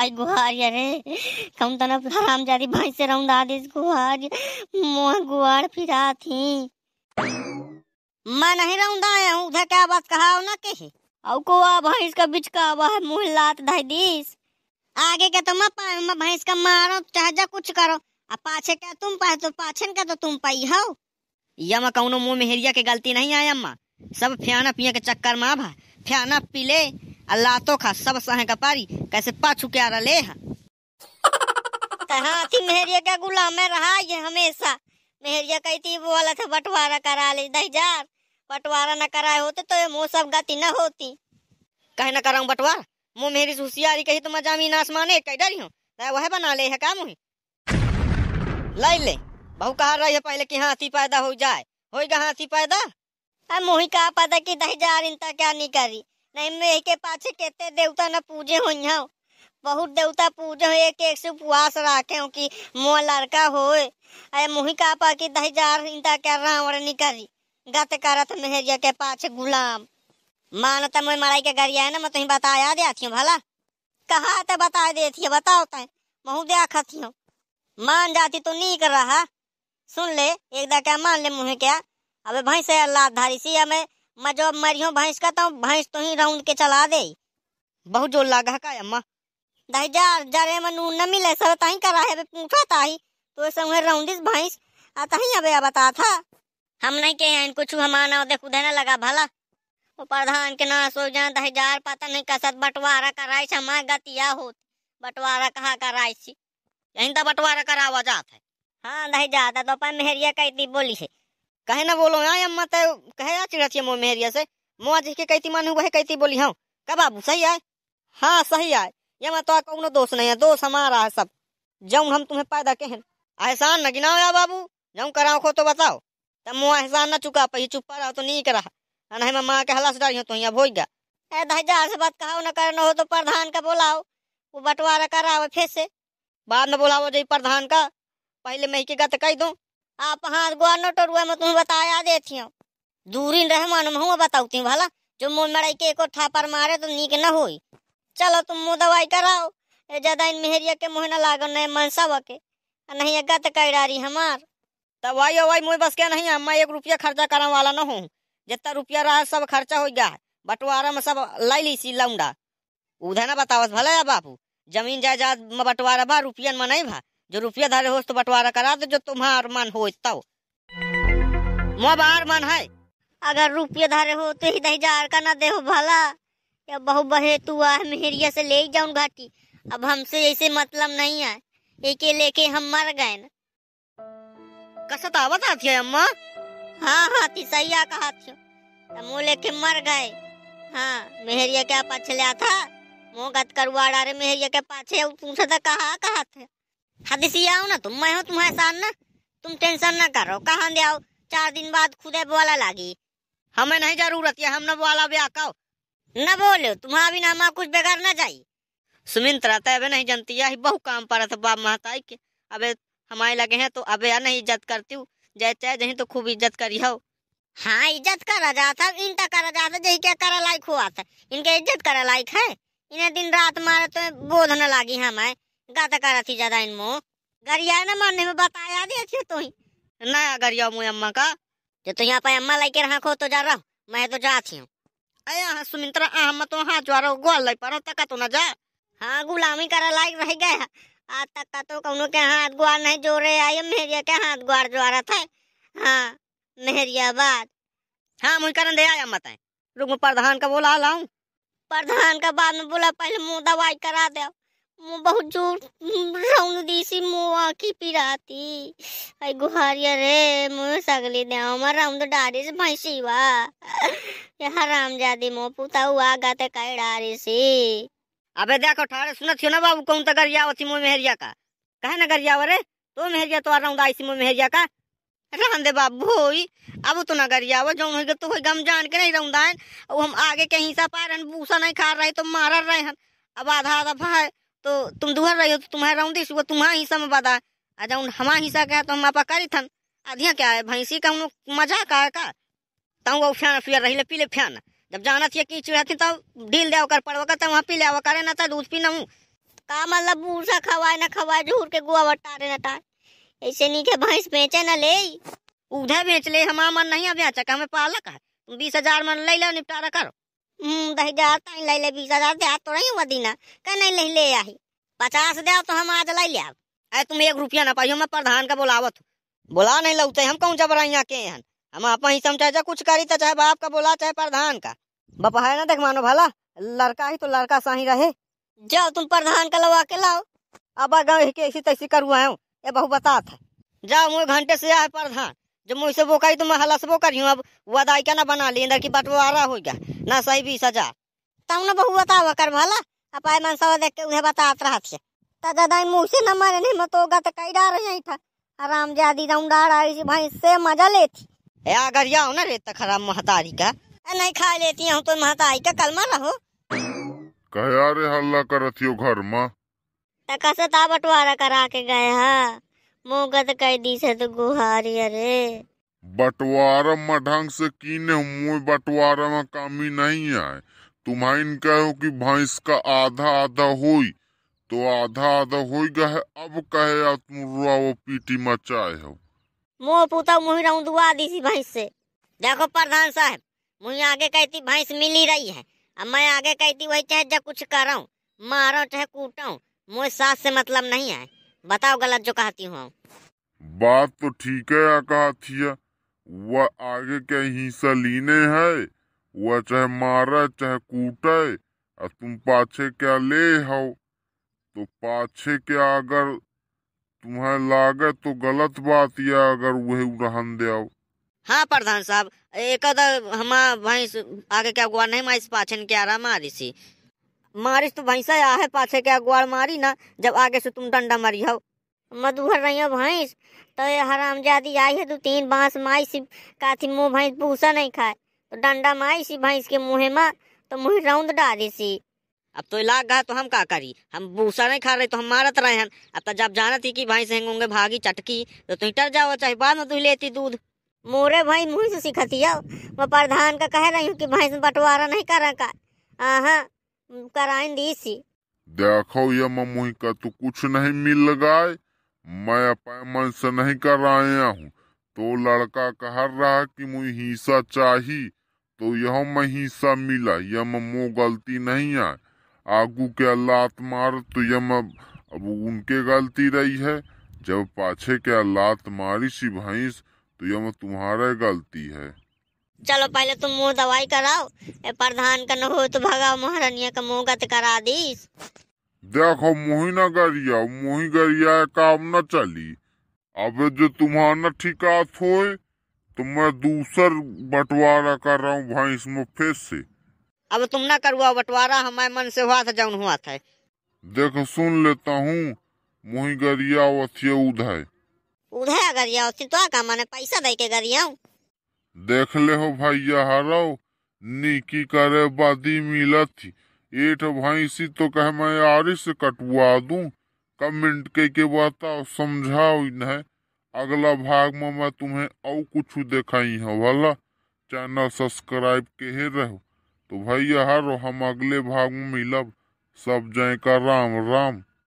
आज गुहार रे कम तना तो हराम जारी भाई से रहूं दादिस गुहार मोह गुहार फिरा थी मैं नहीं रहूं दाया हूं उधर क्या बात कहा ना के औ आ भैंस का बिच का वह मुंह लात दाई दिस आगे का तो मैं पाए मैं भैंस का मारो चाहे जा कुछ करो अब पाछे क्या तुम पाए तो पाछन का तो तुम पाई हो मैं कौनो मुंह में हेरिया के गलती नहीं आया अम्मा सब फियाना पिया के चक्कर मां भा फ्याना पीले अल्लाह तो खा सब सहे का पारी कैसे पाछू क्या रले हा कहा थी मेहरिया का गुलाम में रहा ये हमेशा मेहरिया कही थी वो वाला था बंटवारा करा ले दहजार बंटवारा न कराए होते तो ये मुँह सब गति न होती कहे न कराऊ बंटवार मुँह मेरी होशियारी कही तो मैं जमीन आसमान एक कह डरी हूँ वह बना ले है का मुँह ले ले बहु कहा रही है पहले की हाथी पैदा हो जाए होगा हाथी पैदा मुही कहा पता कि दहजार इनता क्या नहीं करी नहीं मैं के पाछे केते देवता न पूजे हो बहुत देवता पूजे हो एक एक से उपवास रखे हो कि मोह लड़का हो अरे मुही का पा कि दही जार इंता कर रहा हूँ निकली गत करत मेहरिया के पाछे गुलाम मानता तो मैं मराई के गरिया है ना मैं तुम्हें बताया देती हूँ भला कहा तो बता देती है बताओ तय तो। महू दे हूँ मान जाती तो नहीं कर रहा सुन ले एक दा क्या मान ले मुहे क्या अबे भैंस अल्लाह धारी सी मैं मैं जो मरियो भैंस का तो भैंस तो ही राउंड के चला दे बहुत जो लगा का अम्मा दही जा जरे में नून न मिले सर ताही करा है पूछा ताही तो संगे राउंडिस भैंस आता ही अबे बता था हम नहीं के हैं कुछ हमारा ओदे खुद ना लगा भला वो प्रधान के ना सो जान दही जार पता नहीं कसत बंटवारा कराई छ हमार गतिया हो बंटवारा कहा कराई सी यहीं तो बंटवारा करावा जात है हाँ दही जाता तो अपन मेहरिया कहती बोली है कहे ना बोलो यहाँ अम्मा तो कहे आ चिड़ा मोह मेहरिया से मोह जी के कहती मानू वह कैती बोली हाँ कब बाबू सही आए हाँ सही आए ये मैं तो कौनो दोष नहीं है दोष हमारा है सब जऊ हम तुम्हें पैदा के हैं एहसान न गिनाओ या बाबू जऊ कराओ खो तो बताओ तब मुँह एहसान न चुका पही चुप पर तो नहीं करा नहीं मैं माँ के हलास डाली हूँ तो यहाँ भोग गया ए धजा से बात कहा न करना हो तो प्रधान का बोलाओ वो बंटवारा कराओ फिर से बाद में बोलाओ जी प्रधान का पहले मैं के गत कह दूँ आप हाथ गुआ नोटर हुआ मैं तुम्हें बताया देती हूँ दूरी रह मन में बताती हूँ भला जो मुँह मड़ाई के एको थापर मारे तो नीक न हो चलो तुम मुँह दवाई कराओ ज्यादा इन मेहरिया के मुँह न लागो न मनसब के नहीं गत कैरारी हमार दवाई ववाई मुँह बस के नहीं मैं एक रुपया खर्चा करने वाला न हूँ जितना रुपया रहा सब खर्चा हो गया बंटवारा में सब लाई ली सी लौंडा उधर न बतावस भले बापू जमीन जायदाद में बंटवारा बा रुपया में नहीं भा जो रुपया धरे हो तो बंटवारा करा दे जो तुम्हार मन हो तो मोबार मन है अगर रुपया धरे हो तो ही जार का ना देहो भला या बहु बहे तू आ मेहरिया से ले जाऊं घाटी अब हमसे ऐसे मतलब नहीं है एक लेके हम मर गए ना कसत तो आवत आती है अम्मा हाँ हाँ तिसैया का हाथ मुँह लेके मर गए हाँ मेहरिया क्या लिया था मुँह गत करवा डारे मेहरिया के पाछे पूछा था कहाँ कहा थे हदसी आओ ना तुम मैं हो तुम्हारे साथ ना तुम टेंशन ना करो कहाँ दे आओ चार दिन बाद खुद बोला लागी हमें नहीं जरूरत है हम न बोला भी आकाओ न बोलो तुम्हारा भी नामा कुछ बेकार ना जाये सुमिंत रहता है तो नहीं जानती है बहु काम पर था तो बाप महताई के अबे हमारे लगे हैं तो अबे यार नहीं इज्जत करती हूँ जय चाहे जही तो खूब इज्जत करी हो हाँ इज्जत करा जाता है इन तो करा जाता जही क्या करा लायक हुआ था इनके इज्जत करा लायक है इन्हें दिन रात मारे तो बोधना लगी लागी हमें गाता कारा थी ज्यादा इनमो गरिया ना मारने में बताया दे अच्छे तो ही नया गरिया मुझे अम्मा का जो तो यहाँ पे अम्मा लाइके रहा खो तो जा रहा मैं तो जाती हूँ अरे हाँ सुमित्रा हम तो हाँ जो रहा गोल लाई पर तक तो ना जा हाँ गुलामी कर लायक रह गया आज तक तो कौनों के हाथ गुआर नहीं जोड़े आई मेहरिया के हाथ गुआर जो रहा था हाँ मेहरिया बात हाँ मुझे करन दे आया मत रुक प्रधान का बोला लाऊं प्रधान का बाद में बोला पहले मुंह दवाई करा दे बहुत जोर राउंड दीसी मोआ की पिराती आई गुहारिया रे मोए सगले दे हमर राउंड डारे से भैंसी वा ये हराम जादी मो पुता हुआ गाते कई डारे से अबे देखो ठारे सुनत छियो ना बाबू कौन त तो गरिया वती मो मेहरिया का कहे ना गरिया रे तो मेहरिया तो आ राउंड आई सी मो मेहरिया का रहन बाबू होई अब तो ना गरिया वो जौन होई तो होई गम जान के नहीं राउंड आन हम आगे कहीं सा पारन भूसा नहीं खा रहे तो मार रहे हैं अब आधा आधा भाई तो तुम दुहर रही हो तो तुम्हारा रौंदी सुबह तुम्हारा हिस्सा में बात बाधा आ जाऊ हमारा हिस्सा का है तो हम आपा करी थन अधिया क्या है भैंसी का उन मजा का है का तब वो फैन फिर रही ले पी ले फ्यान जब जाना थी कि चुरा थी तब ढील दे कर पड़वा तब वहाँ पी ले करे ना था दूध पी ना हूँ का मतलब भूसा खवाए ना खवाए झूर के गुआ बटारे ना था ऐसे के भैंस बेचे ना ले उधर बेच ले हमारा मन नहीं बेचा हमें पालक है बीस हजार मन ले लो निपटारा करो ले हम्म, ले तो नहीं तो कह नहीं ले ले पचास दे तो हम आज लाई लिया अरे तुम एक रुपया ना पाइयो मैं प्रधान का बोलावत बोला नहीं लौते हम कौन जबराइया के हैं हम आप ही समझा कुछ करी तो चाहे बाप का बोला चाहे प्रधान का बाप है ना देख मानो भला लड़का ही तो लड़का सा ही रहे जाओ तुम प्रधान का लवा के लाओ अब गाँव के ऐसी तैसी करवाओ ये बहु बता था जाओ मुझे घंटे से आए प्रधान जब मुझसे वो कही तो मैं से वो करी अब वदाई क्या ना बना ली अंदर की बंटवारा हो गया ना सही बीस हजार तब ना बहु बताओ कर भला अब आए मन सब देख के उन्हें बतात रहा थे तो दादा मुँह से न मरे नहीं मत होगा तो कई डार यही था आराम जादी डाउंडार आई थी भाई से मजा लेती है अगर या हो ना रेत तो खराब महतारी का नहीं खा लेती हूँ तो महतारी का कलमा रहो कह रे हल्ला करती हो घर में तक तो से ता बंटवारा करा के गए हैं मोगत कई दिस से तो गुहारी अरे बंटवारा में ढंग से कीने मुए बंटवारा में कमी नहीं आए तुम्हें इनका हो कि भैंस का आधा आधा होई तो आधा आधा हो गए अब कहे तुम रुआ वो पीटी मचाए हो मो पुता मुही रहूं दुआ दी सी भैंस से देखो प्रधान साहब मुही आगे कहती भैंस मिली रही है अब मैं आगे कहती वही चाहे जब कुछ कर रहा हूँ मारो चाहे कूटा हूँ मुझे सास से मतलब नहीं है बताओ गलत जो कहती हूँ बात तो ठीक है कहती है वह आगे के हिस्सा लीने है वह चाहे मारे चाहे कूटे और तुम पाछे क्या ले हो तो पाछे क्या अगर तुम्हें लागे तो गलत बात या अगर वह उड़ान दे आओ हाँ प्रधान साहब एक हम भाई आगे क्या गुआ नहीं मैं इस पाछे क्या मारी सी मारिस तो भैंसा है पाछे के अगुआर मारी ना जब आगे से तुम डंडा मारी हो मधुहर रही हो भैंस तो ये हरामजादी आई है दो तीन बांस माई सी काथी मुँह भैंस भूसा नहीं खाए तो डंडा माई सी भैंस के मुँह माँ तो मुँह रौंद डाली सी अब तो इलाक गया तो हम का करी हम भूसा नहीं खा रहे तो हम मारत रहे हैं अब तो जब जाना थी कि से होंगे भागी चटकी तो तुम डर जाओ चाहे बाद में तू लेती दूध मोरे भाई मुँह से सिखती हो मैं प्रधान का कह रही हूँ कि भैंस बंटवारा नहीं करा का हाँ कराइन देखो ये मम्मी का तो कुछ नहीं मिल लगाए मैं अपने मन से नहीं कर आया हूँ तो लड़का कह रहा कि मुझे हिस्सा चाहिए तो यह मैं हिस्सा मिला यह मम्मो गलती नहीं है आगू के अल्लात मार तो यह अब उनके गलती रही है जब पाछे के अल्लात मारी सी भैंस तो यह तुम्हारे गलती है चलो पहले तुम मुंह दवाई कराओ प्रधान का न हो तो भगा महारानिया का मुंह गत करा दी देखो मुही ना गरिया मुही गरिया काम न चली अब जो तुम्हारा न ठिकात होए तो मैं दूसर बंटवारा कर रहा हूँ भैंस में फिर से अब तुम ना करुआ बंटवारा हमारे मन से हुआ था जौन हुआ था देखो सुन लेता हूँ मुही गरिया उधर उधर गरिया तो का मन पैसा दे के गरिया देख ले हो भैया हरो निकी करे बादी मिलत थी एठ भैंसी तो कह मैं आरी से कटवा दूं कमेंट के के बताओ तो समझाओ इन्हें अगला भाग में मैं तुम्हें और कुछ दिखाई हूँ वाला चैनल सब्सक्राइब के ही रहो तो भैया हरो हम अगले भाग में मिलब सब जय का राम राम